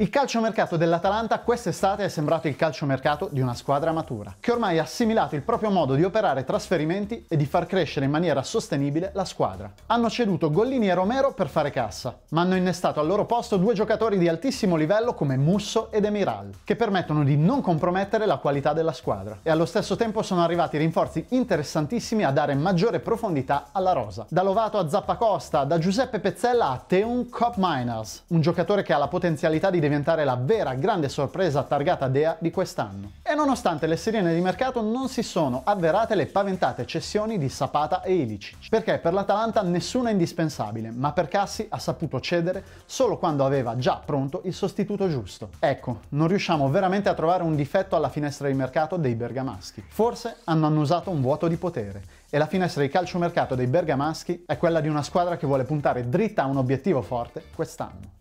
Il calciomercato dell'Atalanta quest'estate è sembrato il calciomercato di una squadra matura, che ormai ha assimilato il proprio modo di operare trasferimenti e di far crescere in maniera sostenibile la squadra. Hanno ceduto Gollini e Romero per fare cassa, ma hanno innestato al loro posto due giocatori di altissimo livello come Musso ed Emiral, che permettono di non compromettere la qualità della squadra. E allo stesso tempo sono arrivati rinforzi interessantissimi a dare maggiore profondità alla rosa. Da Lovato a Zappacosta, da Giuseppe Pezzella a Teun Cop Miners, un giocatore che ha la potenzialità di diventare la vera grande sorpresa targata DEA di quest'anno. E nonostante le sirene di mercato non si sono avverate le paventate cessioni di Sapata e Ilicic, perché per l'Atalanta nessuna è indispensabile, ma per Cassi ha saputo cedere solo quando aveva già pronto il sostituto giusto. Ecco, non riusciamo veramente a trovare un difetto alla finestra di mercato dei bergamaschi. Forse hanno annusato un vuoto di potere e la finestra di calciomercato dei bergamaschi è quella di una squadra che vuole puntare dritta a un obiettivo forte quest'anno.